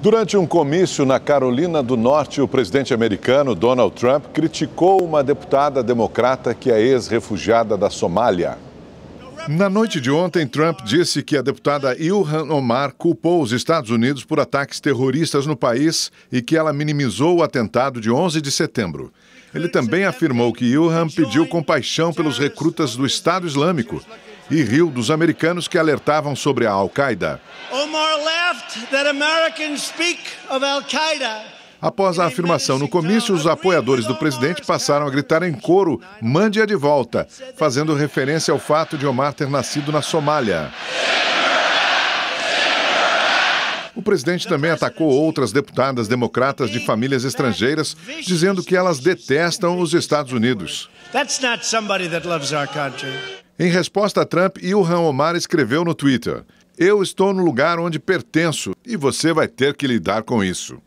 Durante um comício na Carolina do Norte, o presidente americano Donald Trump criticou uma deputada democrata que é ex-refugiada da Somália. Na noite de ontem, Trump disse que a deputada Ilhan Omar culpou os Estados Unidos por ataques terroristas no país e que ela minimizou o atentado de 11 de setembro. Ele também afirmou que Ilhan pediu compaixão pelos recrutas do Estado Islâmico e riu dos americanos que alertavam sobre a Al-Qaeda. Omar left that Americans speak of Al-Qaeda. Após a afirmação no comício, os apoiadores do presidente passaram a gritar em coro: mande-a de volta, fazendo referência ao fato de Omar ter nascido na Somália. O presidente também atacou outras deputadas democratas de famílias estrangeiras, dizendo que elas detestam os Estados Unidos. That's not somebody that loves our country. Em resposta a Trump, Ilhan Omar escreveu no Twitter: Eu estou no lugar onde pertenço e você vai ter que lidar com isso.